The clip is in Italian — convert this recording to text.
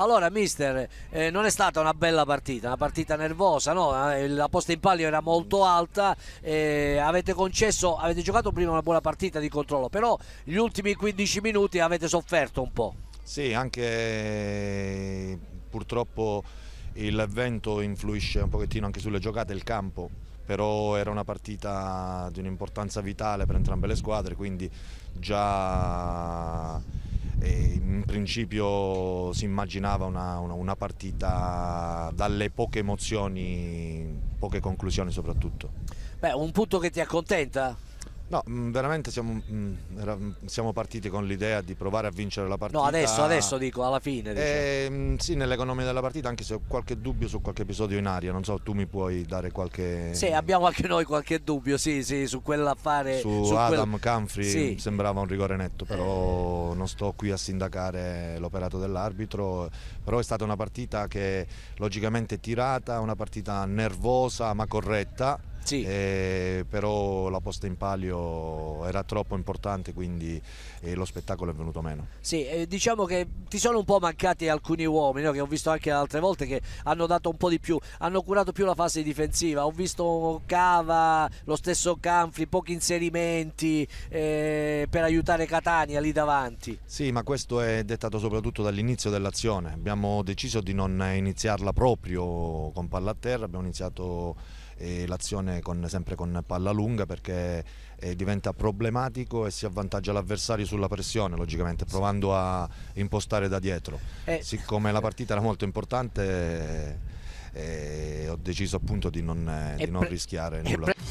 Allora, mister, eh, non è stata una bella partita, una partita nervosa, no? Eh, la posta in palio era molto alta, eh, avete concesso, avete giocato prima una buona partita di controllo, però gli ultimi 15 minuti avete sofferto un po'. Sì, anche purtroppo il vento influisce un pochettino anche sulle giocate, il campo però era una partita di un'importanza vitale per entrambe le squadre, quindi già principio si immaginava una, una, una partita dalle poche emozioni, poche conclusioni soprattutto. Beh, un punto che ti accontenta? No, mm, veramente siamo, mm, mm, siamo partiti con l'idea di provare a vincere la partita. No, adesso, adesso dico, alla fine. E, ehm, sì, nell'economia della partita, anche se ho qualche dubbio su qualche episodio in aria, non so, tu mi puoi dare qualche... Sì, abbiamo anche noi qualche dubbio, sì, sì, su quell'affare... Su, su Adam quel... Canfri sì. sembrava un rigore netto, però eh. non sto qui a sindacare l'operato dell'arbitro, però è stata una partita che logicamente è tirata, una partita nervosa ma corretta sì. eh, però la posta in palio era troppo importante quindi eh, lo spettacolo è venuto meno. Sì, eh, diciamo che ti sono un po' mancati alcuni uomini no? che ho visto anche altre volte che hanno dato un po' di più, hanno curato più la fase difensiva, ho visto Cava, lo stesso Canfri, pochi inserimenti eh, per aiutare Catania lì davanti. Sì, ma questo è dettato soprattutto dall'inizio dell'azione, abbiamo deciso di non iniziarla proprio con palla a terra, abbiamo iniziato l'azione sempre con palla lunga perché eh, diventa problematico e si avvantaggia l'avversario sulla pressione logicamente provando a impostare da dietro. Eh. Siccome la partita era molto importante eh, ho deciso appunto di non, eh, di non rischiare nulla.